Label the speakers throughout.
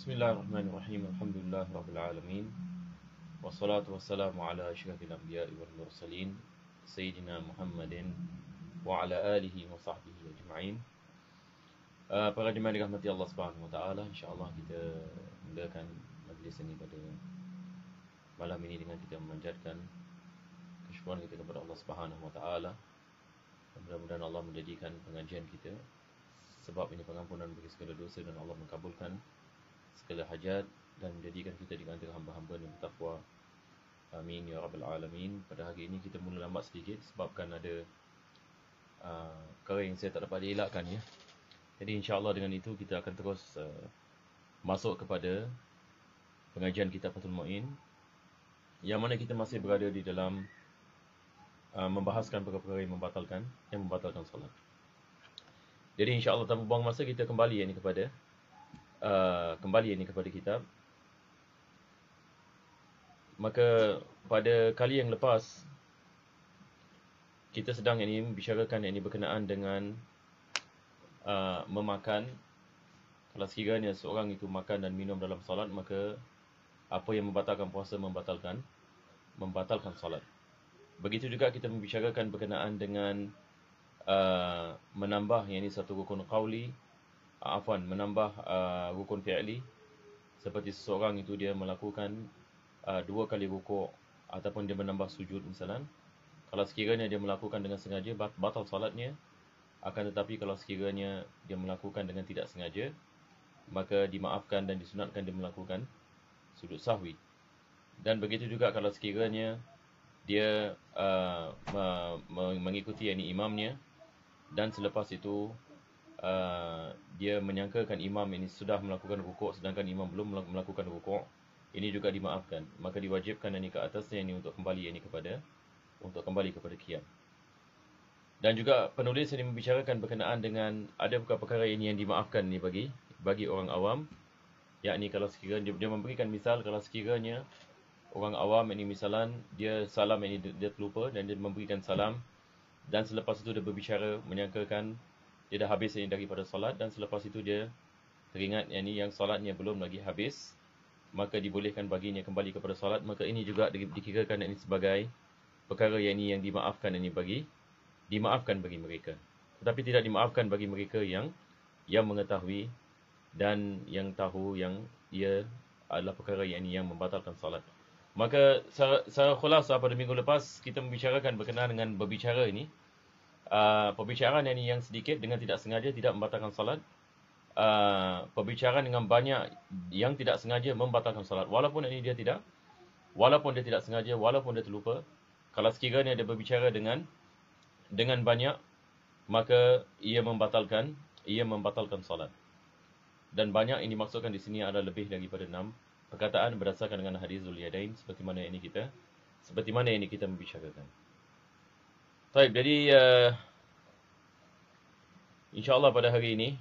Speaker 1: Bismillahirrahmanirrahim. Alhamdulillah rabbil alamin. Wassalatu wassalamu ala asyrafil anbiya'i wal mursalin sayyidina Muhammadin wa ala alihi wa sahbihi ajma'in. Uh, para jemaah dirahmati Allah Subhanahu wa taala, insyaallah kita mulakan majlis ini pada malam ini dengan kita memanjatkan kesyukuran kita kepada Allah Subhanahu wa taala. Mudah-mudahan Allah menjadikan pengajian kita sebab ini pengampunan bagi segala dosa dan Allah mengabulkan segala hajat dan jadikan kita di antara hamba-hamba yang bertakwa. Amin ya rabbal alamin. Pada hari ini kita mula lambat sedikit sebabkan ada uh, yang saya tak dapat dielakkan ya. Jadi insya-Allah dengan itu kita akan terus uh, masuk kepada pengajian kita Fathul Muin yang mana kita masih berada di dalam uh, membahaskan perkara-perkara yang membatalkan yang membatalkan solat. Jadi insya-Allah tanpa buang masa kita kembali ya, ini kepada uh, kembali ini kepada kita maka pada kali yang lepas kita sedang ini bicarakan ini berkenaan dengan uh, memakan kalau sekiranya seorang itu makan dan minum dalam solat maka apa yang membatalkan puasa membatalkan membatalkan solat begitu juga kita membicarakan berkenaan dengan uh, menambah yang ini satu rukun qauli afwan menambah uh, rukun fi'li seperti seseorang itu dia melakukan uh, dua kali rukuk ataupun dia menambah sujud misalnya kalau sekiranya dia melakukan dengan sengaja batal solatnya akan tetapi kalau sekiranya dia melakukan dengan tidak sengaja maka dimaafkan dan disunatkan dia melakukan sujud sahwi dan begitu juga kalau sekiranya dia uh, mengikuti yang ini imamnya dan selepas itu uh, dia menyangkakan imam ini sudah melakukan rukuk sedangkan imam belum melakukan rukuk ini juga dimaafkan maka diwajibkan ini ke atasnya ini untuk kembali ini kepada untuk kembali kepada qiyam dan juga penulis ini membicarakan berkenaan dengan ada buka perkara ini yang dimaafkan ini bagi bagi orang awam Ya ni kalau sekiranya dia memberikan misal kalau sekiranya orang awam ini misalan dia salam ini dia terlupa dan dia memberikan salam dan selepas itu dia berbicara menyangkakan dia dah habis ini daripada solat dan selepas itu dia teringat yang ini yang solatnya belum lagi habis maka dibolehkan baginya kembali kepada solat maka ini juga dikirakan ini sebagai perkara yang ini yang dimaafkan ini bagi dimaafkan bagi mereka tetapi tidak dimaafkan bagi mereka yang yang mengetahui dan yang tahu yang ia adalah perkara yang ini yang membatalkan solat maka secara, secara pada minggu lepas kita membicarakan berkenaan dengan berbicara ini uh, pembicaraan yang, yang sedikit dengan tidak sengaja tidak membatalkan solat. Uh, pembicaraan dengan banyak yang tidak sengaja membatalkan solat walaupun ini dia tidak walaupun dia tidak sengaja walaupun dia terlupa kalau sekiranya dia berbicara dengan dengan banyak maka ia membatalkan ia membatalkan solat dan banyak ini maksudkan di sini adalah lebih daripada enam perkataan berdasarkan dengan hadis Zuliyadain seperti mana ini kita seperti mana ini kita membicarakan Baik, jadi uh, insyaAllah pada hari ini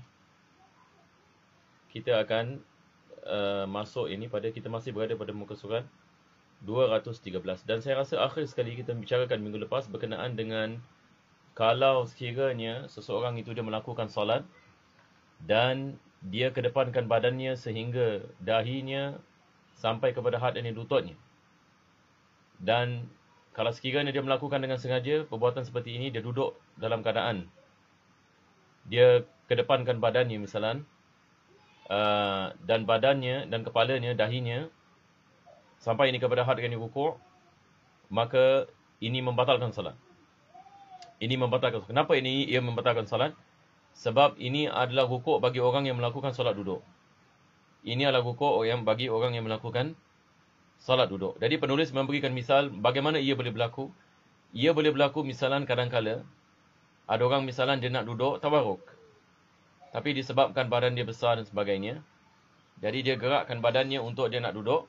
Speaker 1: kita akan uh, masuk ini pada kita masih berada pada muka surat 213 dan saya rasa akhir sekali kita bicarakan minggu lepas berkenaan dengan kalau sekiranya seseorang itu dia melakukan solat dan dia kedepankan badannya sehingga dahinya sampai kepada had ini lututnya dan kalau sekiranya dia melakukan dengan sengaja perbuatan seperti ini dia duduk dalam keadaan dia kedepankan badannya misalan uh, dan badannya dan kepalanya dahinya sampai ini kepada had yang rukuk maka ini membatalkan salat ini membatalkan kenapa ini ia membatalkan salat sebab ini adalah rukuk bagi orang yang melakukan solat duduk ini adalah rukuk yang bagi orang yang melakukan salat duduk. Jadi penulis memberikan misal bagaimana ia boleh berlaku. Ia boleh berlaku misalan kadang kadangkala ada orang misalan dia nak duduk tawaruk. Tapi disebabkan badan dia besar dan sebagainya. Jadi dia gerakkan badannya untuk dia nak duduk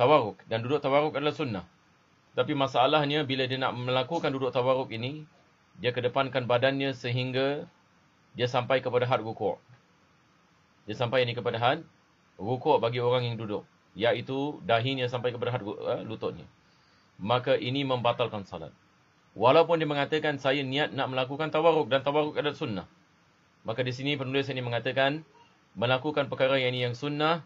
Speaker 1: tawaruk. Dan duduk tawaruk adalah sunnah. Tapi masalahnya bila dia nak melakukan duduk tawaruk ini, dia kedepankan badannya sehingga dia sampai kepada had rukuk. Dia sampai ini kepada had rukuk bagi orang yang duduk. Yaitu dahinya sampai ke berhad eh, lututnya. Maka ini membatalkan salat. Walaupun dia mengatakan saya niat nak melakukan tawaruk dan tawaruk adalah sunnah. Maka di sini penulis ini mengatakan melakukan perkara yang ini yang sunnah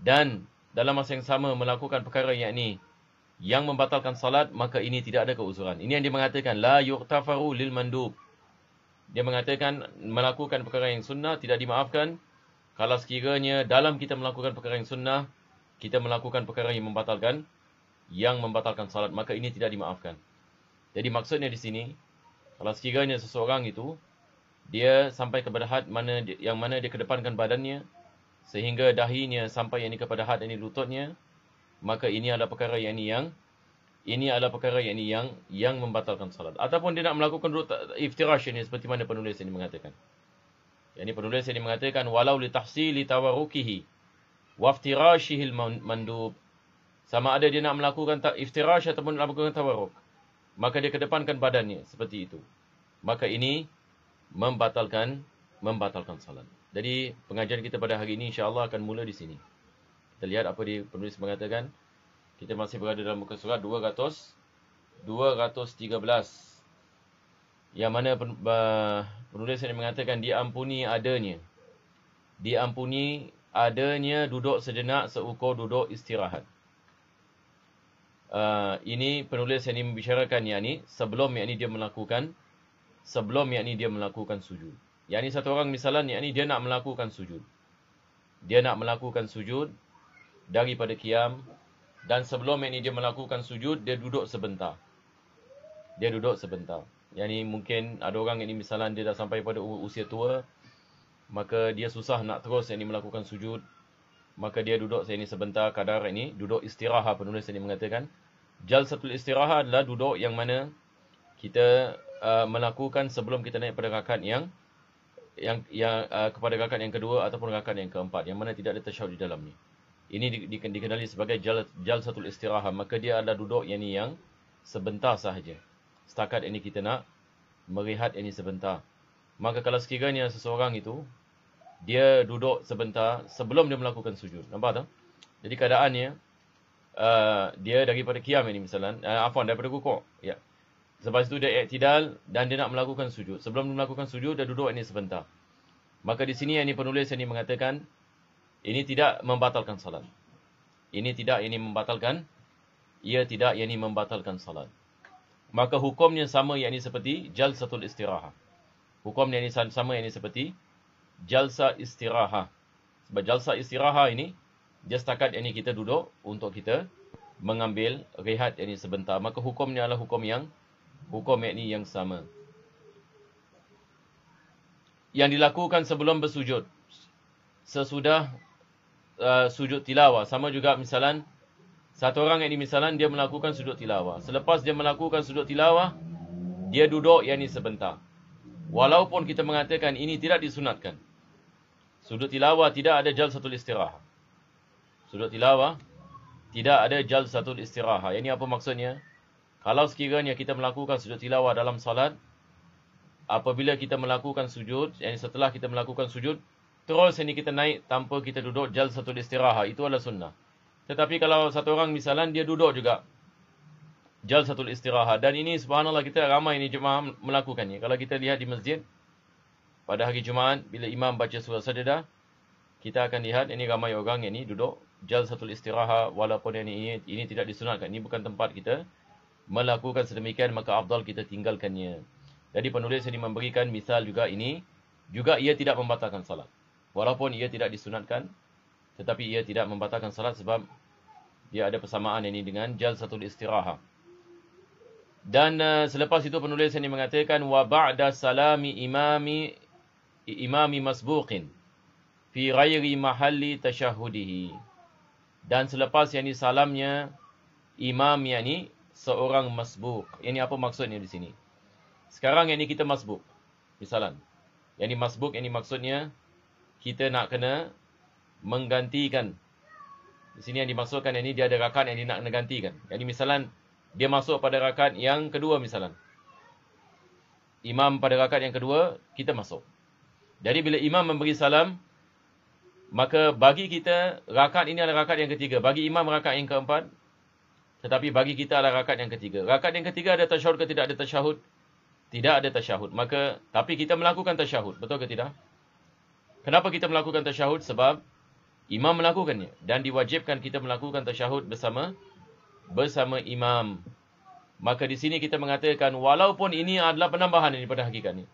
Speaker 1: dan dalam masa yang sama melakukan perkara yang ini yang membatalkan salat maka ini tidak ada keuzuran. Ini yang dia mengatakan la yuqtafaru lil mandub. Dia mengatakan melakukan perkara yang sunnah tidak dimaafkan kalau sekiranya dalam kita melakukan perkara yang sunnah kita melakukan perkara yang membatalkan yang membatalkan salat maka ini tidak dimaafkan. Jadi maksudnya di sini kalau sekiranya seseorang itu dia sampai kepada had mana yang mana dia kedepankan badannya sehingga dahinya sampai yang ini kepada had ini lututnya maka ini adalah perkara yang ini yang ini adalah perkara yang ini yang yang membatalkan salat ataupun dia nak melakukan iftirash ini seperti mana penulis ini mengatakan. Yang ini penulis ini mengatakan walau li tahsili tawarukihi waftirashihil mandub. Sama ada dia nak melakukan iftirash ataupun melakukan tawaruk. Maka dia kedepankan badannya seperti itu. Maka ini membatalkan membatalkan salat. Jadi pengajian kita pada hari ini insyaAllah akan mula di sini. Kita lihat apa dia penulis mengatakan. Kita masih berada dalam muka surat 200, 213. Yang mana penulis ini mengatakan diampuni adanya. Diampuni adanya duduk sejenak seukur duduk istirahat. Uh, ini penulis yang ini membicarakan yakni sebelum yakni dia melakukan sebelum yakni dia melakukan sujud. Yakni satu orang misalnya yakni dia nak melakukan sujud. Dia nak melakukan sujud daripada kiam, dan sebelum yakni dia melakukan sujud dia duduk sebentar. Dia duduk sebentar. Yang ini mungkin ada orang yang ini misalnya dia dah sampai pada usia tua, maka dia susah nak terus yang ini melakukan sujud maka dia duduk saya ini sebentar kadar ini duduk istirahat penulis ini mengatakan jal satu istirahat adalah duduk yang mana kita uh, melakukan sebelum kita naik pada rakaat yang yang yang uh, kepada rakaat yang kedua ataupun rakaat yang keempat yang mana tidak ada tasyahud di ni. ini di, di, dikenali sebagai jal, satu istirahat maka dia adalah duduk yang ini yang sebentar sahaja setakat ini kita nak melihat ini sebentar maka kalau sekiranya seseorang itu dia duduk sebentar sebelum dia melakukan sujud. Nampak tak? Jadi keadaannya uh, dia daripada qiyam ini misalnya, uh, afwan daripada rukuk. Ya. Selepas itu dia iktidal dan dia nak melakukan sujud. Sebelum dia melakukan sujud dia duduk ini sebentar. Maka di sini yang ini penulis ini mengatakan ini tidak membatalkan salat. Ini tidak ini membatalkan ia tidak ini membatalkan salat. Maka hukumnya sama yang ini seperti jalsatul istirahah. Hukumnya ini sama yang ini seperti jalsa istiraha. Sebab jalsa istiraha ini, dia setakat yang ini kita duduk untuk kita mengambil rehat yang ini sebentar. Maka hukumnya adalah hukum yang, hukum yang ini yang sama. Yang dilakukan sebelum bersujud. Sesudah uh, sujud tilawah. Sama juga misalan, satu orang yang ini misalan dia melakukan sujud tilawah. Selepas dia melakukan sujud tilawah, dia duduk yang ini sebentar. Walaupun kita mengatakan ini tidak disunatkan. Sudut tilawah tidak ada jal satu istirahat. Sudut tilawah tidak ada jal satu istirahat. Ini apa maksudnya? Kalau sekiranya kita melakukan sudut tilawah dalam salat, apabila kita melakukan sujud, yang setelah kita melakukan sujud, terus ini kita naik tanpa kita duduk jal satu istirahat. Itu adalah sunnah. Tetapi kalau satu orang misalan dia duduk juga jal satu istirahat. Dan ini subhanallah kita ramai ini jemaah melakukannya. Kalau kita lihat di masjid, pada hari Jumaat bila imam baca surah sajadah kita akan lihat ini ramai orang yang ini duduk jal satu istiraha walaupun yang ini ini tidak disunatkan ini bukan tempat kita melakukan sedemikian maka afdal kita tinggalkannya jadi penulis ini memberikan misal juga ini juga ia tidak membatalkan salat walaupun ia tidak disunatkan tetapi ia tidak membatalkan salat sebab dia ada persamaan ini dengan jal satu istiraha dan uh, selepas itu penulis ini mengatakan wa ba'da salami imami imami masbuqin fi ghairi mahalli tashahudihi dan selepas yang salamnya imam yakni seorang masbuq ini apa maksudnya di sini sekarang yang ini kita masbuq misalan yang ini masbuq ini maksudnya kita nak kena menggantikan di sini yang dimaksudkan yang ini dia ada rakaat yang dia nak kena gantikan yang misalan dia masuk pada rakaat yang kedua misalan imam pada rakaat yang kedua kita masuk jadi bila imam memberi salam, maka bagi kita rakaat ini adalah rakaat yang ketiga. Bagi imam rakaat yang keempat, tetapi bagi kita adalah rakaat yang ketiga. Rakaat yang ketiga ada tasyahud ke tidak ada tasyahud? Tidak ada tasyahud. Maka tapi kita melakukan tasyahud, betul ke tidak? Kenapa kita melakukan tasyahud? Sebab imam melakukannya dan diwajibkan kita melakukan tasyahud bersama bersama imam. Maka di sini kita mengatakan walaupun ini adalah penambahan daripada ini.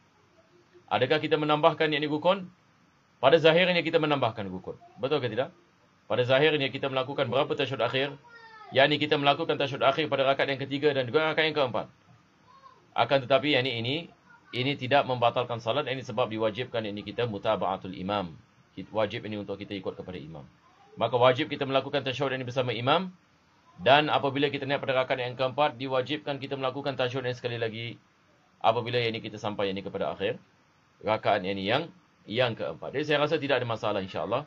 Speaker 1: Adakah kita menambahkan yakni rukun? Pada zahirnya kita menambahkan rukun. Betul ke tidak? Pada zahirnya kita melakukan berapa tashud akhir? Yakni kita melakukan tashud akhir pada rakaat yang ketiga dan juga rakaat yang keempat. Akan tetapi yakni ini ini tidak membatalkan salat ini sebab diwajibkan ini kita mutaba'atul imam. Wajib ini untuk kita ikut kepada imam. Maka wajib kita melakukan tashud ini bersama imam. Dan apabila kita naik pada rakaat yang keempat, diwajibkan kita melakukan tashud ini sekali lagi apabila yang kita sampai yang kepada akhir rakaat yang ini yang yang keempat. Jadi saya rasa tidak ada masalah insya-Allah.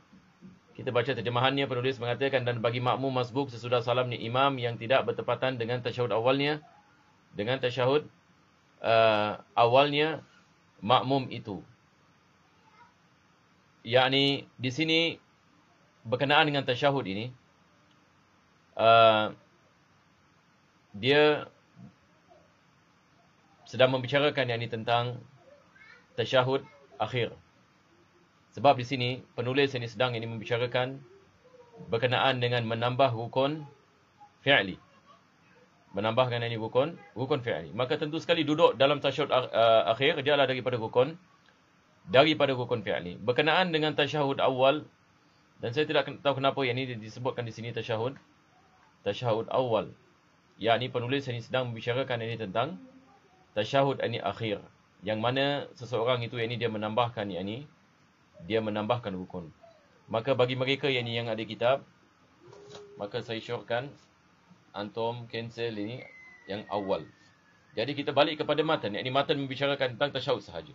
Speaker 1: Kita baca terjemahannya penulis mengatakan dan bagi makmum masbuk sesudah salam ni imam yang tidak bertepatan dengan tasyahud awalnya dengan tasyahud uh, awalnya makmum itu. Yani di sini berkenaan dengan tasyahud ini uh, dia sedang membicarakan yang ini tentang tasyahud akhir. Sebab di sini penulis ini sedang ini membicarakan berkenaan dengan menambah rukun fi'li. Menambahkan ini rukun, rukun fi'li. Maka tentu sekali duduk dalam tasyahud uh, akhir dia adalah daripada rukun daripada rukun fi'li. Berkenaan dengan tasyahud awal dan saya tidak tahu kenapa yang ini disebutkan di sini tasyahud tasyahud awal. Yang ini penulis ini sedang membicarakan ini tentang tasyahud ini akhir yang mana seseorang itu yang ini dia menambahkan yang ini dia menambahkan rukun maka bagi mereka yang ini yang ada kitab maka saya syorkan antum cancel ini yang awal jadi kita balik kepada matan yang ini matan membicarakan tentang tasawuf sahaja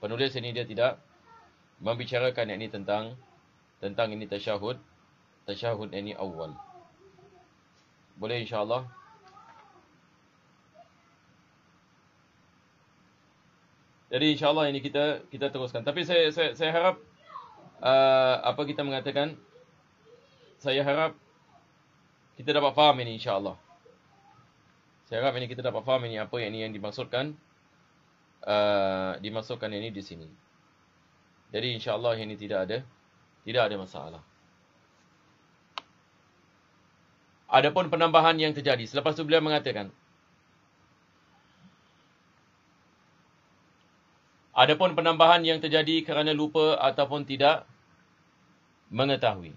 Speaker 1: penulis ini dia tidak membicarakan yang ini tentang tentang ini tasawuf, tasawuf ini awal boleh insyaallah Jadi insyaAllah ini kita kita teruskan. Tapi saya saya, saya harap uh, apa kita mengatakan. Saya harap kita dapat faham ini insyaAllah. Saya harap ini kita dapat faham ini apa yang ini yang dimaksudkan. Uh, dimasukkan ini di sini. Jadi insyaAllah ini tidak ada. Tidak ada masalah. Adapun penambahan yang terjadi. Selepas itu beliau mengatakan. Adapun penambahan yang terjadi kerana lupa ataupun tidak mengetahui.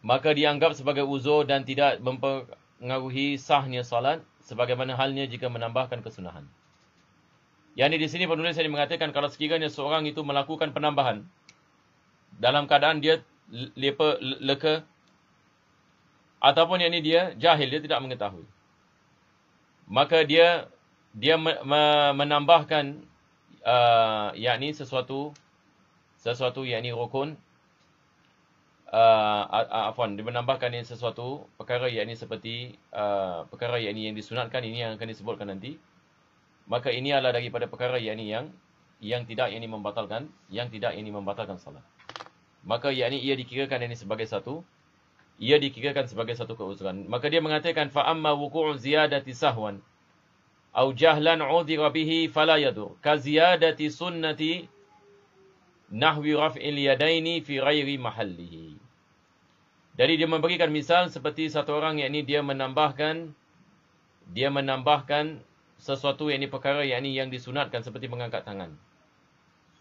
Speaker 1: Maka dianggap sebagai uzur dan tidak mempengaruhi sahnya salat sebagaimana halnya jika menambahkan kesunahan. Yang ini di sini penulis saya mengatakan kalau sekiranya seorang itu melakukan penambahan dalam keadaan dia lepa, leka ataupun yang ini dia jahil, dia tidak mengetahui. Maka dia dia menambahkan uh, yakni sesuatu sesuatu yakni rukun uh, afwan dia menambahkan yang sesuatu perkara yakni seperti uh, perkara yakni yang disunatkan ini yang akan disebutkan nanti maka ini adalah daripada perkara yakni yang yang tidak yakni membatalkan yang tidak yakni membatalkan salah. maka yakni ia dikirakan ini sebagai satu ia dikirakan sebagai satu keuzuran maka dia mengatakan fa amma wuqu'u ziyadati sahwan atau jahlan udhira bihi fala yadur kaziyadati sunnati nahwi raf'il yadaini fi ghairi mahallihi dari dia memberikan misal seperti satu orang yang ini dia menambahkan dia menambahkan sesuatu yang ini perkara yang ini yang disunatkan seperti mengangkat tangan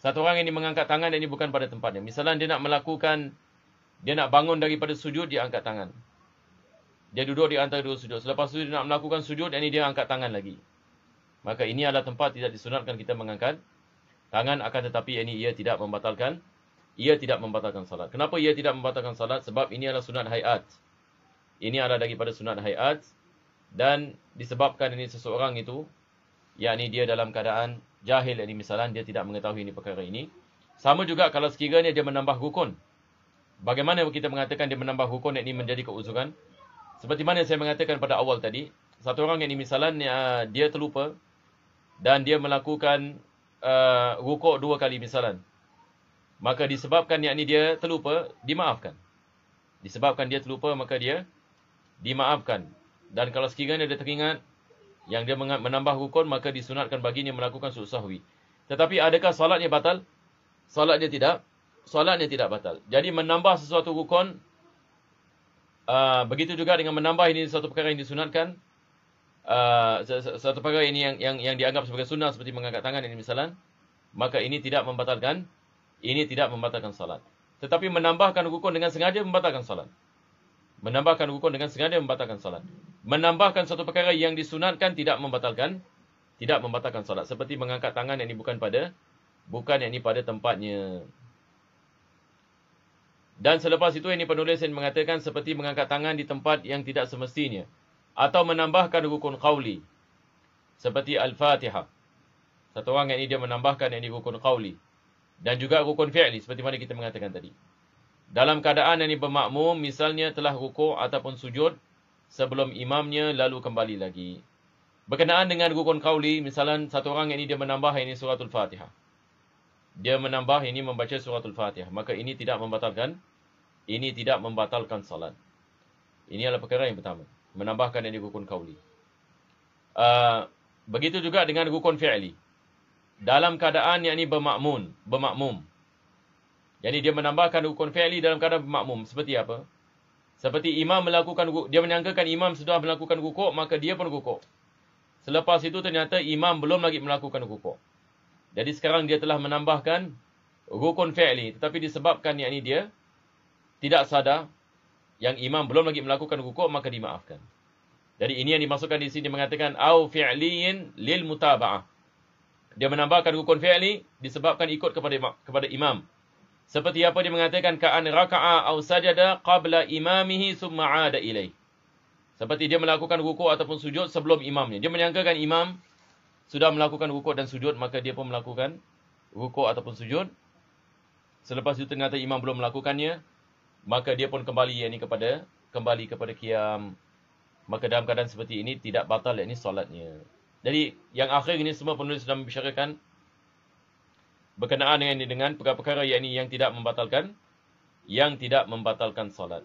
Speaker 1: satu orang yang mengangkat tangan ini bukan pada tempatnya misalnya dia nak melakukan dia nak bangun daripada sujud dia angkat tangan dia duduk di antara dua sujud selepas itu dia nak melakukan sujud ini dia angkat tangan lagi Maka ini adalah tempat tidak disunatkan kita mengangkat tangan akan tetapi ini ia tidak membatalkan ia tidak membatalkan salat. Kenapa ia tidak membatalkan salat? Sebab ini adalah sunat hayat. Ini adalah daripada sunat hayat dan disebabkan ini seseorang itu yakni dia dalam keadaan jahil ini misalnya dia tidak mengetahui ini perkara ini. Sama juga kalau sekiranya dia menambah rukun. Bagaimana kita mengatakan dia menambah rukun ini menjadi keuzuran? Seperti mana saya mengatakan pada awal tadi, satu orang yang ini misalnya dia terlupa dan dia melakukan uh, rukuk dua kali misalan maka disebabkan yakni dia terlupa dimaafkan disebabkan dia terlupa maka dia dimaafkan dan kalau sekiranya dia teringat yang dia menambah rukun maka disunatkan baginya melakukan sujud sahwi tetapi adakah solatnya batal solatnya tidak solatnya tidak batal jadi menambah sesuatu rukun uh, begitu juga dengan menambah ini satu perkara yang disunatkan uh, satu perkara ini yang, yang yang dianggap sebagai sunnah seperti mengangkat tangan ini misalan maka ini tidak membatalkan ini tidak membatalkan salat. Tetapi menambahkan rukun dengan sengaja membatalkan salat. Menambahkan rukun dengan sengaja membatalkan salat. Menambahkan satu perkara yang disunatkan tidak membatalkan tidak membatalkan salat seperti mengangkat tangan yang ini bukan pada bukan yang ini pada tempatnya. Dan selepas itu ini penulis yang mengatakan seperti mengangkat tangan di tempat yang tidak semestinya atau menambahkan rukun qawli seperti al-fatihah satu orang yang ini dia menambahkan yang ini rukun qawli dan juga rukun fi'li seperti mana kita mengatakan tadi dalam keadaan yang ini bermakmum misalnya telah rukuk ataupun sujud sebelum imamnya lalu kembali lagi berkenaan dengan rukun qawli misalnya satu orang yang ini dia menambah yang ini suratul fatihah dia menambah ini membaca suratul fatihah maka ini tidak membatalkan ini tidak membatalkan salat ini adalah perkara yang pertama menambahkan dan rukun kauli. Uh, begitu juga dengan rukun fi'li. Dalam keadaan yang ini bermakmun, bermakmum. Jadi dia menambahkan rukun fi'li dalam keadaan bermakmum. Seperti apa? Seperti imam melakukan dia menyangkakan imam sudah melakukan rukuk, maka dia pun rukuk. Selepas itu ternyata imam belum lagi melakukan rukuk. Jadi sekarang dia telah menambahkan rukun fi'li. Tetapi disebabkan yang ini dia tidak sadar yang imam belum lagi melakukan rukuk maka dimaafkan. Jadi ini yang dimasukkan di sini mengatakan au fi'liyin lil mutaba'ah. Dia menambahkan rukun fi'li disebabkan ikut kepada kepada imam. Seperti apa dia mengatakan ka'an raka'a au sajada qabla imamihi summa 'ada ilaih. Seperti dia melakukan rukuk ataupun sujud sebelum imamnya. Dia menyangkakan imam sudah melakukan rukuk dan sujud maka dia pun melakukan rukuk ataupun sujud. Selepas itu ternyata imam belum melakukannya, maka dia pun kembali yang ini kepada kembali kepada kiam. maka dalam keadaan seperti ini tidak batal yang ini solatnya jadi yang akhir ini semua penulis sedang membicarakan berkenaan dengan ini dengan perkara-perkara yang ini yang tidak membatalkan yang tidak membatalkan solat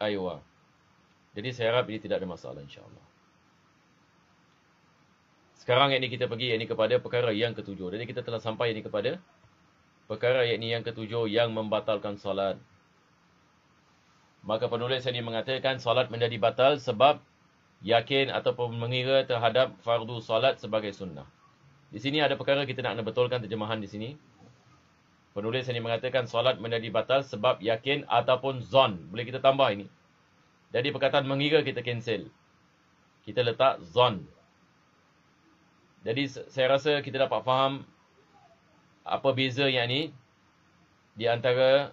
Speaker 1: aywa ah. jadi saya harap ini tidak ada masalah insyaallah sekarang ini kita pergi ini kepada perkara yang ketujuh. Jadi kita telah sampai ini kepada perkara yang ini yang ketujuh yang membatalkan solat. Maka penulis ini mengatakan salat menjadi batal sebab yakin ataupun mengira terhadap fardu salat sebagai sunnah. Di sini ada perkara kita nak betulkan terjemahan di sini. Penulis ini mengatakan salat menjadi batal sebab yakin ataupun zon. Boleh kita tambah ini. Jadi perkataan mengira kita cancel. Kita letak zon. Jadi saya rasa kita dapat faham apa beza yang ini di antara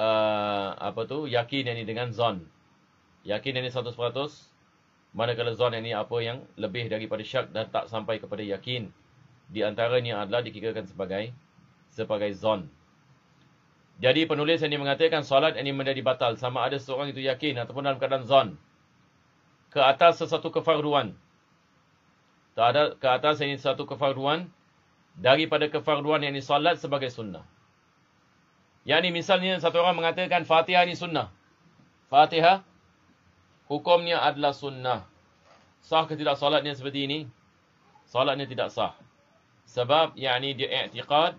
Speaker 1: uh, apa tu yakin yang ini dengan zon. Yakin yang ini 100%. kalau zon yang ini apa yang lebih daripada syak dan tak sampai kepada yakin. Di antaranya adalah dikirakan sebagai sebagai zon. Jadi penulis yang ini mengatakan solat yang ini menjadi batal. Sama ada seorang itu yakin ataupun dalam keadaan zon. Ke atas sesuatu kefarduan. Tak ada ke atas ini satu kefarduan daripada kefarduan yang ini solat sebagai sunnah. Yang ni misalnya satu orang mengatakan Fatihah ini sunnah. Fatihah hukumnya adalah sunnah. Sah ke tidak salatnya seperti ini? salatnya tidak sah. Sebab yakni dia i'tiqad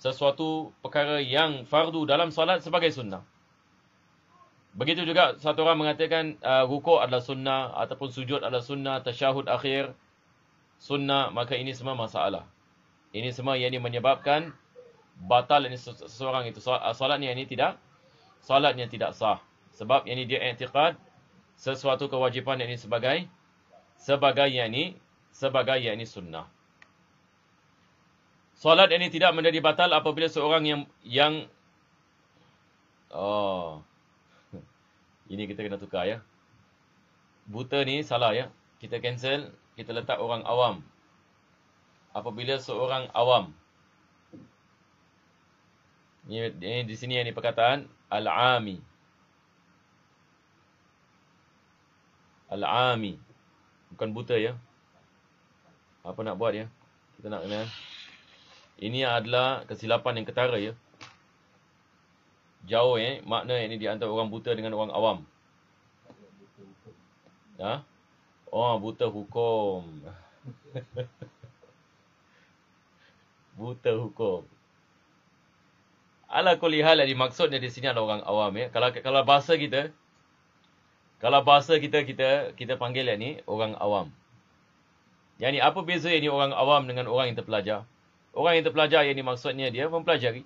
Speaker 1: sesuatu perkara yang fardu dalam salat sebagai sunnah. Begitu juga satu orang mengatakan uh, rukuk adalah sunnah ataupun sujud adalah sunnah, tasyahud akhir sunnah, maka ini semua masalah. Ini semua yang menyebabkan batal ini seseorang itu ah, solat yang ini tidak solat tidak sah sebab ini dia i'tiqad sesuatu kewajipan yang ini sebagai sebagai yang ini sebagai yang ini sunnah solat ini tidak menjadi batal apabila seorang yang yang oh ini kita kena tukar ya buta ni salah ya kita cancel kita letak orang awam apabila seorang awam ini, di sini ini perkataan al-ami. Al-ami. Bukan buta ya. Apa nak buat ya? Kita nak kena. Ini adalah kesilapan yang ketara ya. Jauh eh makna ini di antara orang buta dengan orang awam. Ya. Oh, buta hukum. buta hukum. Ala kulli hal yang dimaksudnya di sini adalah orang awam ya. Kalau kalau bahasa kita kalau bahasa kita kita kita panggil yang ni orang awam. Yang ni apa beza yang ni orang awam dengan orang yang terpelajar? Orang yang terpelajar yang ni maksudnya dia mempelajari.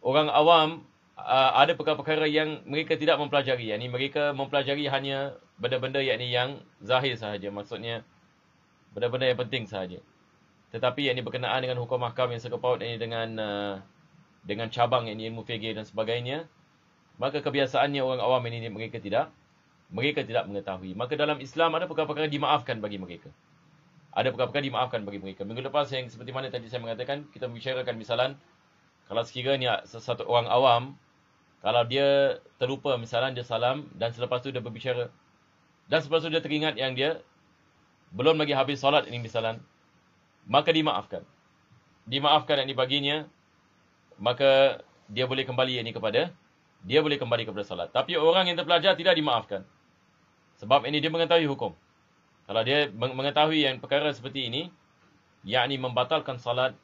Speaker 1: Orang awam uh, ada perkara-perkara yang mereka tidak mempelajari. Yang ni mereka mempelajari hanya benda-benda yang ni yang zahir sahaja. Maksudnya benda-benda yang penting sahaja. Tetapi yang ni berkenaan dengan hukum mahkam yang sekepaut ini dengan uh, dengan cabang yang ilmu fikir dan sebagainya, maka kebiasaannya orang awam ini mereka tidak mereka tidak mengetahui. Maka dalam Islam ada perkara-perkara dimaafkan bagi mereka. Ada perkara-perkara dimaafkan bagi mereka. Minggu lepas yang seperti mana tadi saya mengatakan, kita membicarakan misalan, kalau sekiranya sesuatu orang awam, kalau dia terlupa misalan dia salam dan selepas tu dia berbicara. Dan selepas tu dia teringat yang dia belum lagi habis solat ini misalan. Maka dimaafkan. Dimaafkan yang dibaginya maka dia boleh kembali ini kepada dia boleh kembali kepada salat. Tapi orang yang terpelajar tidak dimaafkan. Sebab ini dia mengetahui hukum. Kalau dia mengetahui yang perkara seperti ini, yakni membatalkan salat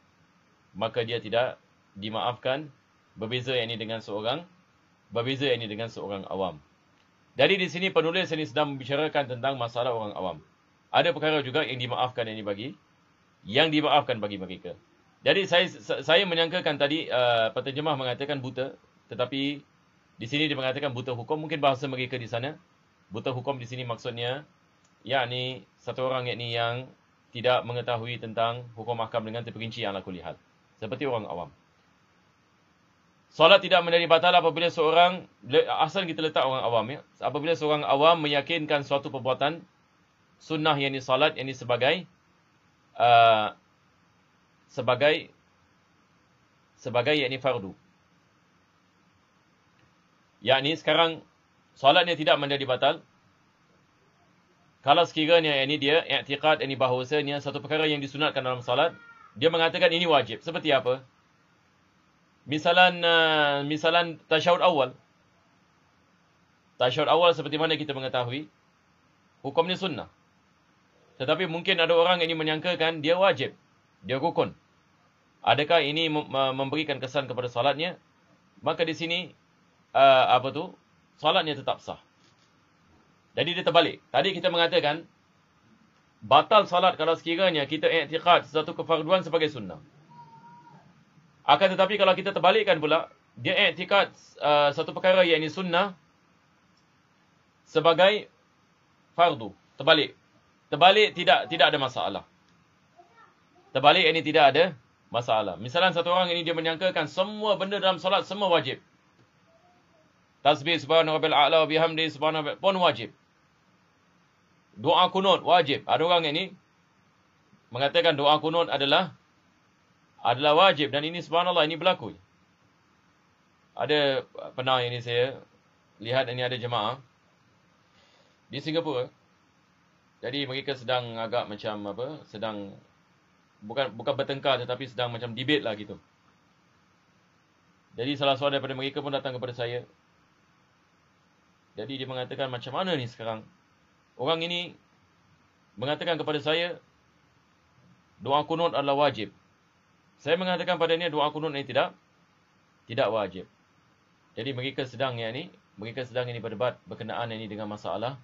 Speaker 1: maka dia tidak dimaafkan. Berbeza yang ini dengan seorang berbeza yang ini dengan seorang awam. Jadi di sini penulis ini sedang membicarakan tentang masalah orang awam. Ada perkara juga yang dimaafkan ini bagi yang dimaafkan bagi mereka. Jadi saya saya menyangkakan tadi uh, penterjemah mengatakan buta tetapi di sini dia mengatakan buta hukum mungkin bahasa mereka di sana buta hukum di sini maksudnya yakni satu orang yakni yang tidak mengetahui tentang hukum mahkam dengan terperinci yang aku lihat seperti orang awam. Solat tidak menjadi batal apabila seorang asal kita letak orang awam ya apabila seorang awam meyakinkan suatu perbuatan sunnah yakni solat yakni sebagai uh, sebagai sebagai yakni fardu. Yakni sekarang solatnya tidak menjadi batal. Kalau sekiranya yakni dia i'tiqad yakni bahawasanya satu perkara yang disunatkan dalam solat, dia mengatakan ini wajib. Seperti apa? Misalan uh, misalan tasyahud awal. Tasyahud awal seperti mana kita mengetahui hukumnya sunnah. Tetapi mungkin ada orang yang ini menyangkakan dia wajib. Dia rukun adakah ini memberikan kesan kepada salatnya? maka di sini uh, apa tu Salatnya tetap sah jadi dia terbalik tadi kita mengatakan batal salat kalau sekiranya kita i'tiqad sesuatu kefarduan sebagai sunnah akan tetapi kalau kita terbalikkan pula dia i'tiqad uh, satu perkara yang ini sunnah sebagai fardu terbalik terbalik tidak tidak ada masalah terbalik ini tidak ada masalah. Misalnya satu orang ini dia menyangkakan semua benda dalam solat semua wajib. Tasbih subhanahu rabbil a'la wa bihamdi subhanahu pun wajib. Doa kunut wajib. Ada orang ini mengatakan doa kunut adalah adalah wajib dan ini subhanallah ini berlaku. Ada pernah ini saya lihat ini ada jemaah di Singapura. Jadi mereka sedang agak macam apa? Sedang bukan bukan bertengkar tetapi sedang macam debate lah gitu. Jadi salah seorang daripada mereka pun datang kepada saya. Jadi dia mengatakan macam mana ni sekarang? Orang ini mengatakan kepada saya doa kunut adalah wajib. Saya mengatakan padanya doa kunut ini tidak tidak wajib. Jadi mereka sedang yang ini, mereka sedang ini berdebat berkenaan ini dengan masalah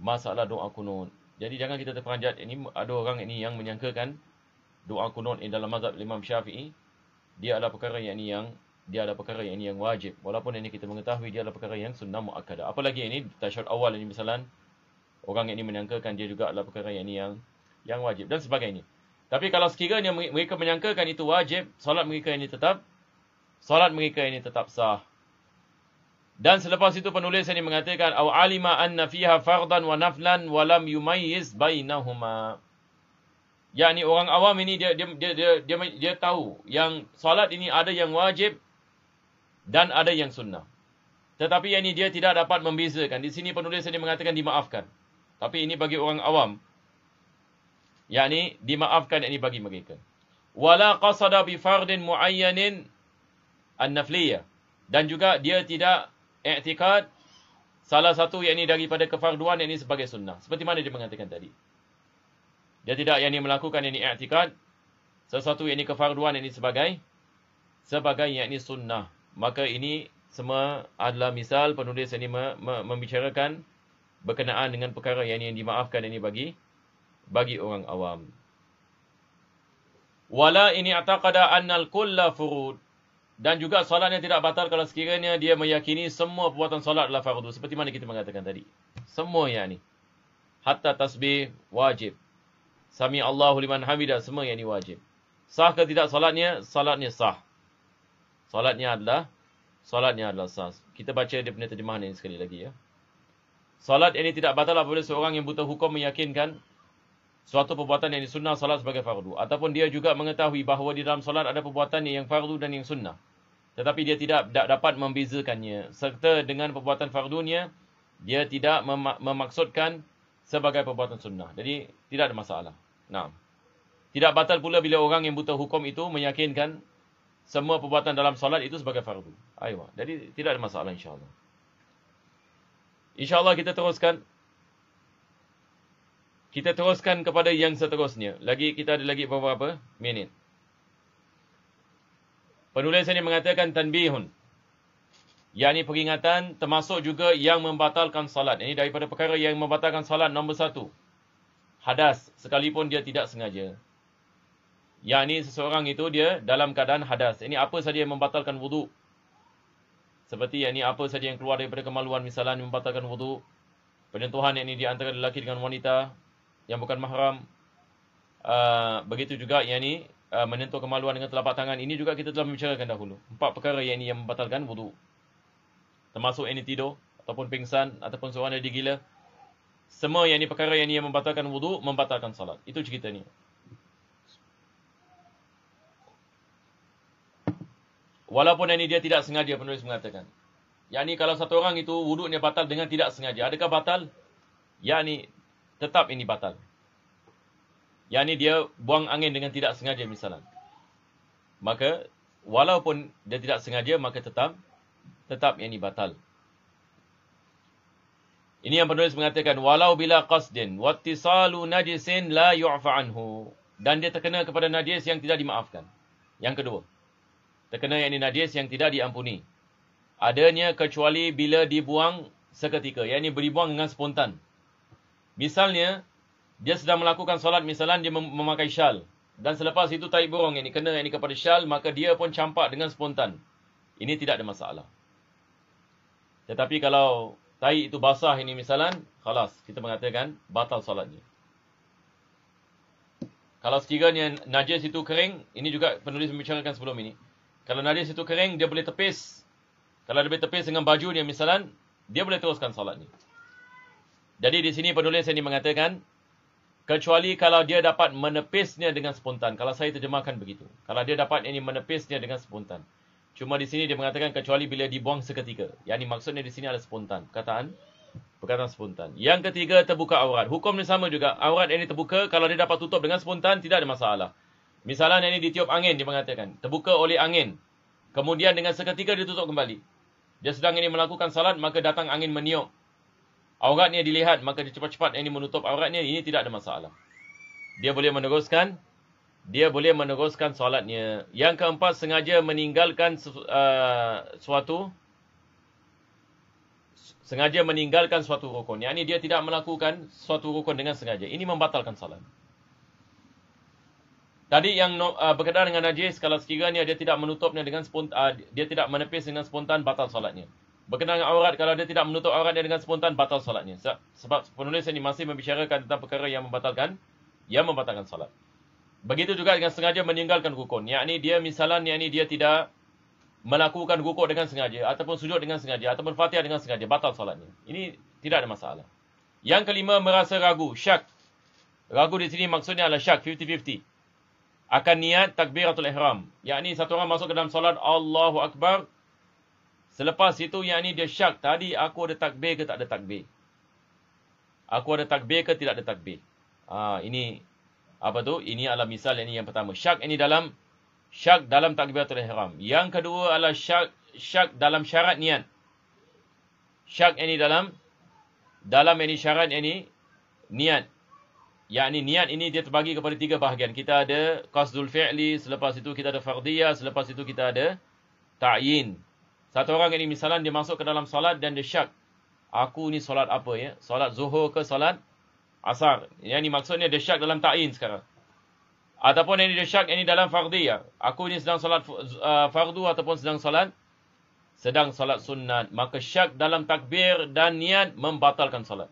Speaker 1: masalah doa kunut. Jadi jangan kita terperanjat ini ada orang ini yang menyangkakan doa kunut di eh, dalam mazhab Imam Syafi'i dia adalah perkara yang ini yang dia adalah perkara yang ini yang wajib walaupun ini kita mengetahui dia adalah perkara yang sunnah muakkadah apalagi ini tasyahud awal ini misalan orang yang ini menyangkakan dia juga adalah perkara yang ini yang yang wajib dan sebagainya tapi kalau sekiranya mereka menyangkakan itu wajib solat mereka ini tetap solat mereka ini tetap sah dan selepas itu penulis ini mengatakan au alima anna fiha fardan wa naflan wa lam yumayyiz bainahuma yang ni orang awam ini dia dia dia dia dia, dia, tahu yang solat ini ada yang wajib dan ada yang sunnah. Tetapi yang ini dia tidak dapat membezakan. Di sini penulis ini mengatakan dimaafkan. Tapi ini bagi orang awam. Yang ini dimaafkan yang ini bagi mereka. Wala qasada bi fardin muayyanin an-nafliya. Dan juga dia tidak iktikad salah satu yang ini daripada kefarduan yang ini sebagai sunnah. Seperti mana dia mengatakan tadi. Dia tidak yang ini melakukan yang ini i'tikad. Sesuatu yang ini kefarduan yang ini sebagai. Sebagai yang ini sunnah. Maka ini semua adalah misal penulis yang ini membicarakan. Berkenaan dengan perkara yang ini yang dimaafkan yang ini bagi. Bagi orang awam. Wala ini ataqada annal kulla furud. Dan juga solatnya tidak batal kalau sekiranya dia meyakini semua perbuatan solat adalah fardu. Seperti mana kita mengatakan tadi. Semua yang ini. Hatta tasbih wajib. Sami Allahu liman hamidah semua yang ini wajib. Sah ke tidak solatnya? Solatnya sah. Solatnya adalah solatnya adalah sah. Kita baca dia punya terjemahan ini sekali lagi ya. Solat ini tidak batal apabila seorang yang buta hukum meyakinkan suatu perbuatan yang sunnah solat sebagai fardu ataupun dia juga mengetahui bahawa di dalam solat ada perbuatan yang fardu dan yang sunnah. Tetapi dia tidak dapat membezakannya serta dengan perbuatan fardunya dia tidak memaksudkan sebagai perbuatan sunnah. Jadi tidak ada masalah. Nah. Tidak batal pula bila orang yang buta hukum itu meyakinkan semua perbuatan dalam solat itu sebagai fardu. Ayuh, Jadi tidak ada masalah insya-Allah. kita teruskan. Kita teruskan kepada yang seterusnya. Lagi kita ada lagi beberapa minit. Penulis ini mengatakan tanbihun. Yang ini peringatan termasuk juga yang membatalkan salat. Ini daripada perkara yang membatalkan salat nombor satu hadas sekalipun dia tidak sengaja. Yang ini seseorang itu dia dalam keadaan hadas. Ini apa saja yang membatalkan wudhu. Seperti yang ini apa saja yang keluar daripada kemaluan misalnya membatalkan wudhu. Penyentuhan yang ini di antara lelaki dengan wanita yang bukan mahram. Uh, begitu juga yang ini uh, ah, menyentuh kemaluan dengan telapak tangan. Ini juga kita telah membicarakan dahulu. Empat perkara yang ini yang membatalkan wudhu. Termasuk ini tidur ataupun pingsan ataupun seorang yang digila. Semua yang ni perkara yang ni yang membatalkan wudu, membatalkan salat. Itu cerita ni. Walaupun ini dia tidak sengaja penulis mengatakan. Yang ni kalau satu orang itu wudu ni batal dengan tidak sengaja. Adakah batal? Yang ni tetap ini batal. Yang ni dia buang angin dengan tidak sengaja misalnya. Maka walaupun dia tidak sengaja maka tetap tetap yang ni batal. Ini yang penulis mengatakan walau bila qasdin wattisalu najisin la yu'fa anhu dan dia terkena kepada najis yang tidak dimaafkan. Yang kedua. Terkena yang ini najis yang tidak diampuni. Adanya kecuali bila dibuang seketika, yakni dibuang dengan spontan. Misalnya dia sedang melakukan solat misalan dia memakai syal dan selepas itu taib burung yang ini kena yang ini kepada syal maka dia pun campak dengan spontan. Ini tidak ada masalah. Tetapi kalau tahi itu basah ini misalan, khalas. Kita mengatakan batal solatnya. Kalau sekiranya najis itu kering, ini juga penulis membicarakan sebelum ini. Kalau najis itu kering, dia boleh tepis. Kalau lebih tepis dengan baju dia misalan, dia boleh teruskan solatnya. Jadi di sini penulis ini mengatakan, kecuali kalau dia dapat menepisnya dengan spontan. Kalau saya terjemahkan begitu. Kalau dia dapat ini menepisnya dengan spontan. Cuma di sini dia mengatakan kecuali bila dibuang seketika. Yang ini maksudnya di sini adalah spontan. Perkataan? Perkataan spontan. Yang ketiga, terbuka aurat. Hukum ni sama juga. Aurat yang ini terbuka, kalau dia dapat tutup dengan spontan, tidak ada masalah. Misalnya yang ini ditiup angin, dia mengatakan. Terbuka oleh angin. Kemudian dengan seketika dia tutup kembali. Dia sedang ini melakukan salat, maka datang angin meniup. Auratnya dilihat, maka dia cepat-cepat ini menutup auratnya. Ini tidak ada masalah. Dia boleh meneruskan dia boleh meneruskan solatnya. Yang keempat, sengaja meninggalkan uh, suatu. Sengaja meninggalkan suatu rukun. Yang ini dia tidak melakukan suatu rukun dengan sengaja. Ini membatalkan salat. Tadi yang uh, berkenaan dengan najis, kalau sekiranya dia tidak menutupnya dengan spontan, uh, dia tidak menepis dengan spontan, batal solatnya. Berkenaan dengan aurat, kalau dia tidak menutup auratnya dengan spontan, batal solatnya. Sebab penulis ini masih membicarakan tentang perkara yang membatalkan, yang membatalkan solat. Begitu juga dengan sengaja meninggalkan rukun. ini dia misalan yang ini dia tidak melakukan rukuk dengan sengaja ataupun sujud dengan sengaja ataupun Fatihah dengan sengaja batal solatnya. Ini tidak ada masalah. Yang kelima merasa ragu, syak. Ragu di sini maksudnya adalah syak 50-50. Akan niat takbiratul ihram. ini satu orang masuk ke dalam solat Allahu Akbar. Selepas itu yang ini dia syak tadi aku ada takbir ke tak ada takbir. Aku ada takbir ke tidak ada takbir. ha, ini apa tu ini adalah misal ini yang pertama syak ini dalam syak dalam takbiratul ihram yang kedua adalah syak syak dalam syarat niat syak ini dalam dalam ini syarat ini niat yakni niat ini dia terbagi kepada tiga bahagian kita ada qasdul fi'li selepas itu kita ada fardiyah selepas itu kita ada ta'yin satu orang ini misalnya dia masuk ke dalam salat dan dia syak aku ni salat apa ya salat zuhur ke salat asar. Ini yani maksudnya dia syak dalam ta'in sekarang. Ataupun ini dia syak, ini dalam fardhi. Ya. Aku ini sedang salat uh, fardu ataupun sedang salat. Sedang salat sunnat. Maka syak dalam takbir dan niat membatalkan salat.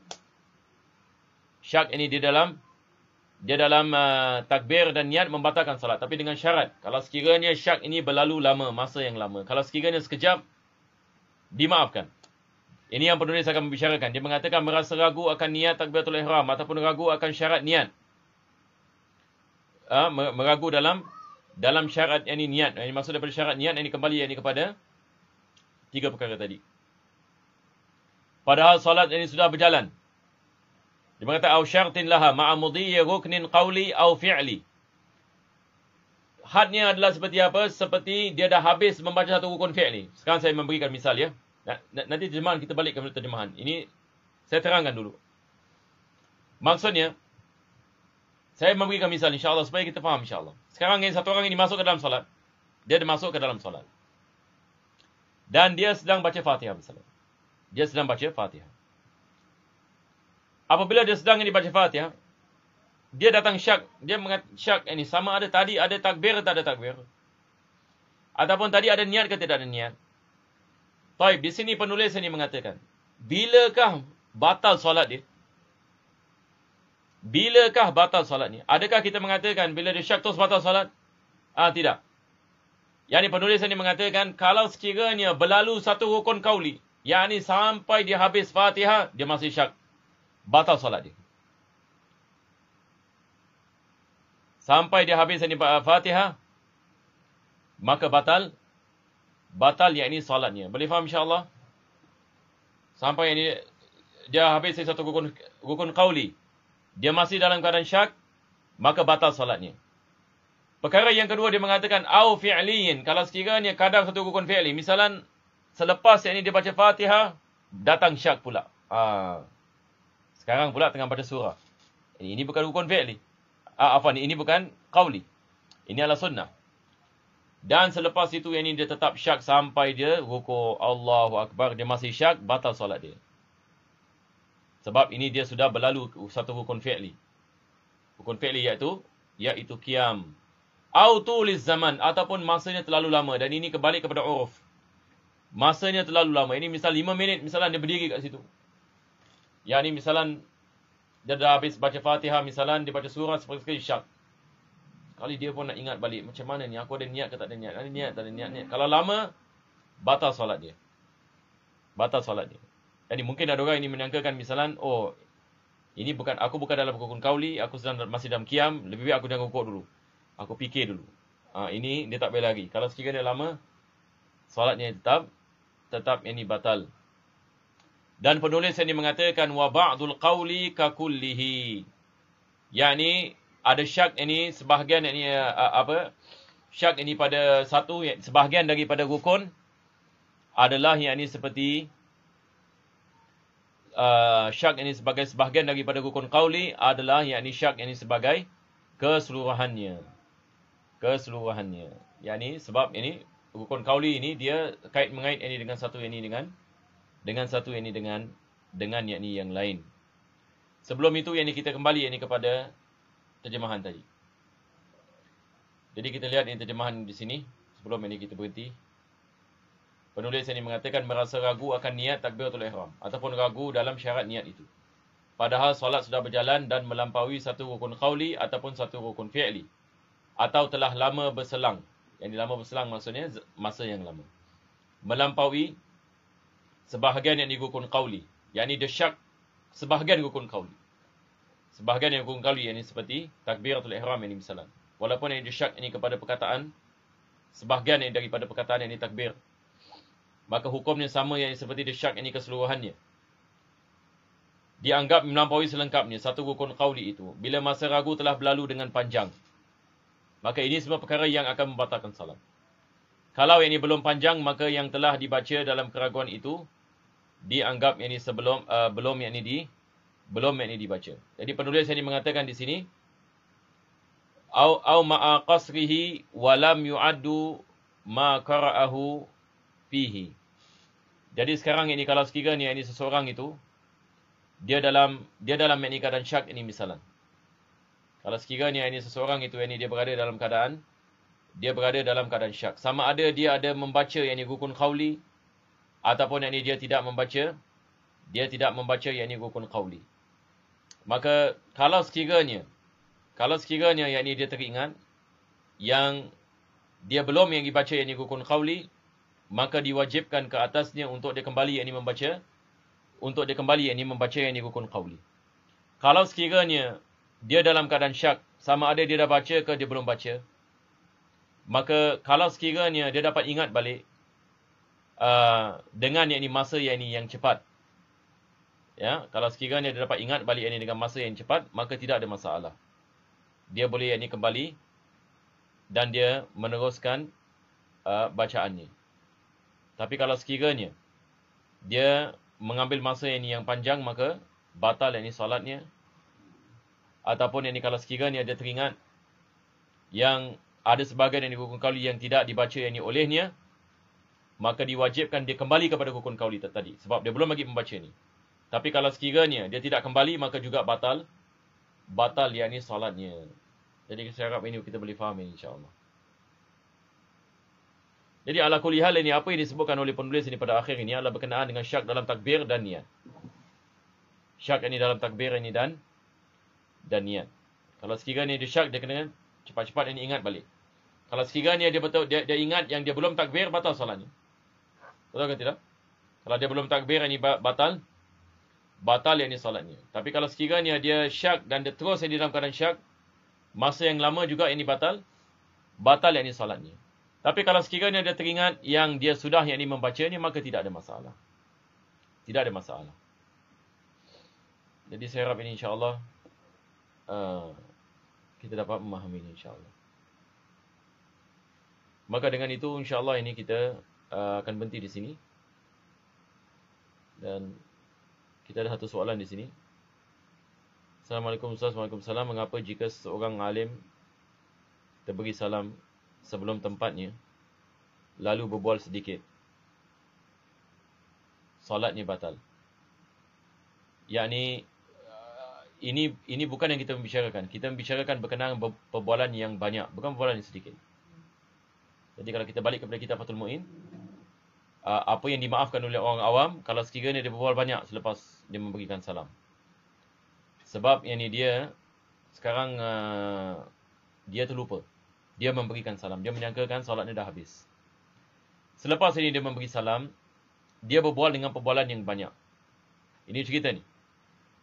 Speaker 1: Syak ini dia dalam dia dalam uh, takbir dan niat membatalkan salat. Tapi dengan syarat. Kalau sekiranya syak ini berlalu lama, masa yang lama. Kalau sekiranya sekejap, dimaafkan. Ini yang penulis akan membicarakan. Dia mengatakan merasa ragu akan niat takbiratul ihram ataupun ragu akan syarat niat. Ha, meragu dalam dalam syarat yang ini niat. Yang ini maksud daripada syarat niat yang ini kembali yang ini kepada tiga perkara tadi. Padahal salat yang ini sudah berjalan. Dia berkata, aw syartin laha ma'amudi ruknin qawli aw fi'li. Hadnya adalah seperti apa? Seperti dia dah habis membaca satu rukun fi'li. Sekarang saya memberikan misal ya. Nanti terjemahan kita balik kepada terjemahan. Ini saya terangkan dulu. Maksudnya, saya memberikan misal insyaAllah supaya kita faham insyaAllah. Sekarang yang satu orang ini masuk ke dalam solat. Dia masuk ke dalam solat. Dan dia sedang baca fatihah misalnya. Dia sedang baca fatihah. Apabila dia sedang ini baca fatihah, dia datang syak. Dia mengatakan syak ini sama ada tadi ada takbir atau tak ada takbir. Ataupun tadi ada niat ke tidak ada niat. Baik, di sini penulis ini mengatakan, bilakah batal solat dia? Bilakah batal solat ni? Adakah kita mengatakan bila dia syak terus batal solat? Ah, tidak. Yang ini penulis ini mengatakan, kalau sekiranya berlalu satu rukun kauli, yang ini sampai dia habis fatihah, dia masih syak. Batal solat dia. Sampai dia habis ini fatihah, maka batal batal yang ini salatnya. Boleh faham insyaAllah? Sampai ini dia habis satu gugun gugun qawli. Dia masih dalam keadaan syak, maka batal salatnya. Perkara yang kedua dia mengatakan, Au fi'liin. Kalau sekiranya kadang satu gukun fi'li. misalan selepas yang ini dia baca fatihah, datang syak pula. Ha. Sekarang pula tengah baca surah. Ini, bukan gugun fi'li. Ha, apa ni? Ini bukan qawli. Ah, ini adalah sunnah. Dan selepas itu yang ini dia tetap syak sampai dia ruku Allahu Akbar. Dia masih syak, batal solat dia. Sebab ini dia sudah berlalu satu rukun fi'li. Rukun fi'li iaitu, iaitu qiyam. Autulis zaman ataupun masanya terlalu lama. Dan ini kembali kepada uruf. Masanya terlalu lama. Ini misal lima minit misalnya dia berdiri kat situ. Yang ini misalnya dia dah habis baca fatihah misalnya dia baca surah seperti sekali syak. Kali dia pun nak ingat balik macam mana ni aku ada niat ke tak ada niat? Ada niat tak ada niat ni. Kalau lama batal solat dia. Batal solat dia. Jadi mungkin ada orang ini menyangkakan misalan oh ini bukan aku bukan dalam rukun kauli, aku sedang masih dalam kiam, lebih baik aku jangan rukuk dulu. Aku fikir dulu. Ha, ini dia tak boleh lagi. Kalau sekiranya lama solatnya tetap tetap ini batal. Dan penulis ini mengatakan wa ba'dul qauli ka kullihi. Yani ada syak ini sebahagian ini uh, apa syak ini pada satu ya, sebahagian daripada rukun adalah yang ini seperti uh, syak ini sebagai sebahagian daripada rukun qauli adalah yang ini syak ini sebagai keseluruhannya keseluruhannya yakni sebab ini rukun qauli ini dia kait mengait ini dengan satu ini dengan dengan satu ini dengan dengan yakni yang lain sebelum itu yang ini kita kembali yang ini kepada terjemahan tadi. Jadi kita lihat ini terjemahan di sini. Sebelum ini kita berhenti. Penulis ini mengatakan merasa ragu akan niat takbir takbiratul ihram. Ataupun ragu dalam syarat niat itu. Padahal solat sudah berjalan dan melampaui satu rukun qawli ataupun satu rukun fi'li. Atau telah lama berselang. Yang dilama berselang maksudnya masa yang lama. Melampaui sebahagian yang digukun kauli, Yang ini desyak sebahagian gukun kauli. Sebahagian yang kongkali ini seperti takbiratul ihram ini misalnya. Walaupun yang disyak ini kepada perkataan, sebahagian yang daripada perkataan ini takbir. Maka hukumnya sama yang seperti disyak ini keseluruhannya. Dianggap melampaui selengkapnya satu rukun qawli itu. Bila masa ragu telah berlalu dengan panjang. Maka ini semua perkara yang akan membatalkan salam. Kalau yang ini belum panjang, maka yang telah dibaca dalam keraguan itu dianggap yang ini sebelum uh, belum yang ini di, belum ayat ini dibaca. Jadi penulis ini mengatakan di sini au au ma'a qasrihi wa lam yu'addu ma qara'ahu fihi. Jadi sekarang ini kalau sekiranya ini seseorang itu dia dalam dia dalam ayat ini keadaan syak ini misalnya. Kalau sekiranya ini seseorang itu ini dia berada dalam keadaan dia berada dalam keadaan syak. Sama ada dia ada membaca yang ini gukun qawli ataupun yang ini dia tidak membaca dia tidak membaca yang ini gukun qawli. Maka kalau sekiranya kalau sekiranya yang ini dia teringat yang dia belum yang dibaca yang ini kukun qawli maka diwajibkan ke atasnya untuk dia kembali yang ini membaca untuk dia kembali yang ini membaca yang ini kukun qawli. Kalau sekiranya dia dalam keadaan syak sama ada dia dah baca ke dia belum baca maka kalau sekiranya dia dapat ingat balik uh, dengan yang ini masa yang ini yang cepat ya kalau sekiranya dia dapat ingat balik ini dengan masa yang cepat maka tidak ada masalah dia boleh ini kembali dan dia meneruskan uh, bacaannya tapi kalau sekiranya dia mengambil masa ini yang panjang maka batal ini salatnya. ataupun ini kalau sekiranya dia teringat yang ada sebagian yang hukum kauli yang tidak dibaca ini olehnya maka diwajibkan dia kembali kepada hukum kauli tadi sebab dia belum lagi membaca ini tapi kalau sekiranya dia tidak kembali maka juga batal batal yakni salatnya. Jadi saya harap ini kita boleh faham ini insya Jadi ala kulli hal ini apa yang disebutkan oleh penulis ini pada akhir ini adalah berkenaan dengan syak dalam takbir dan niat. Syak ini dalam takbir ini dan dan niat. Kalau sekiranya dia syak dia kena cepat-cepat ini ingat balik. Kalau sekiranya dia betul dia, dia ingat yang dia belum takbir batal salatnya. Betul ke tidak? Kalau dia belum takbir ini batal batal yang ni salatnya. Tapi kalau sekiranya dia syak dan dia terus yang di dalam keadaan syak, masa yang lama juga yang ni batal, batal yang ni salatnya. Tapi kalau sekiranya dia teringat yang dia sudah yang ni membacanya, maka tidak ada masalah. Tidak ada masalah. Jadi saya harap ini insyaAllah uh, kita dapat memahami ini insyaAllah. Maka dengan itu insyaAllah ini kita uh, akan berhenti di sini. Dan kita ada satu soalan di sini. Assalamualaikum Ustaz, Waalaikumsalam. Mengapa jika seorang alim terbagi salam sebelum tempatnya, lalu berbual sedikit, solatnya batal? Ya ni uh, ini ini bukan yang kita membicarakan. Kita membicarakan berkenaan perbualan yang banyak, bukan perbualan yang sedikit. Jadi kalau kita balik kepada kitab Fatul Mu'in, Ah, apa yang dimaafkan oleh orang awam kalau sekiranya dia berbual banyak selepas dia memberikan salam. Sebab yang ni dia sekarang uh, dia terlupa. Dia memberikan salam. Dia menyangkakan solatnya dah habis. Selepas ini dia memberi salam, dia berbual dengan perbualan yang banyak. Ini cerita ni.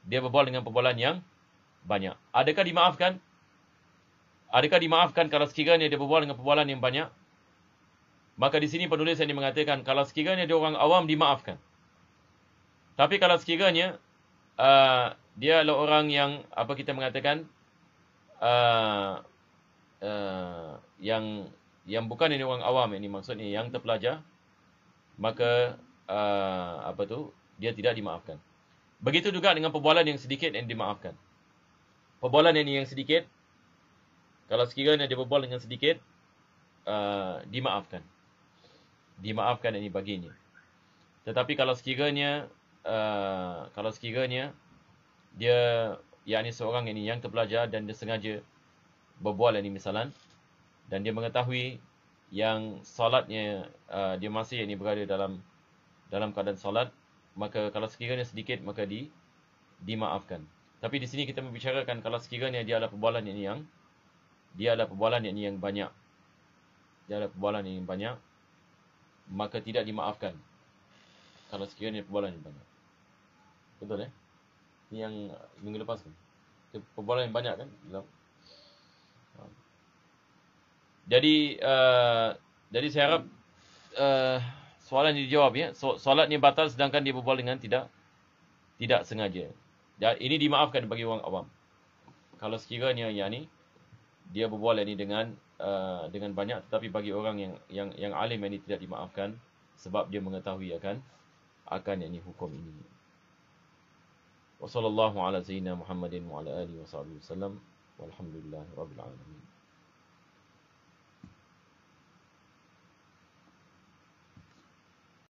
Speaker 1: Dia berbual dengan perbualan yang banyak. Adakah dimaafkan? Adakah dimaafkan kalau sekiranya dia berbual dengan perbualan yang banyak? Maka di sini penulis yang mengatakan kalau sekiranya dia orang awam dimaafkan. Tapi kalau sekiranya uh, dia adalah orang yang apa kita mengatakan uh, uh, yang yang bukan ini orang awam ini maksudnya yang terpelajar maka uh, apa tu dia tidak dimaafkan. Begitu juga dengan perbualan yang sedikit yang dimaafkan. Perbualan ini yang sedikit kalau sekiranya dia berbual dengan sedikit uh, dimaafkan dimaafkan ini baginya. Tetapi kalau sekiranya uh, kalau sekiranya dia yakni seorang ini yang terpelajar dan dia sengaja berbual ini misalan dan dia mengetahui yang solatnya uh, dia masih ini berada dalam dalam keadaan solat maka kalau sekiranya sedikit maka di dimaafkan. Tapi di sini kita membicarakan kalau sekiranya dia ada perbualan yang ini yang dia ada perbualan yang ini yang banyak. Dia ada perbualan yang banyak maka tidak dimaafkan kalau sekiranya perbualan yang banyak. Betul eh? Ini yang minggu lepas tu. Kan? Perbualan yang banyak kan? Ah. Jadi uh, jadi saya harap uh, soalan ini dijawab ya. So, solat ni batal sedangkan dia berbual dengan tidak tidak sengaja. Dan ini dimaafkan bagi orang awam. Kalau sekiranya yang ini, dia berbual ini dengan Uh, dengan banyak tetapi bagi orang yang yang yang alim ini tidak dimaafkan sebab dia mengetahui akan akan ini hukum ini. Wassallallahu ala sayyidina Muhammadin wa ala alihi wasallam walhamdulillahi alamin.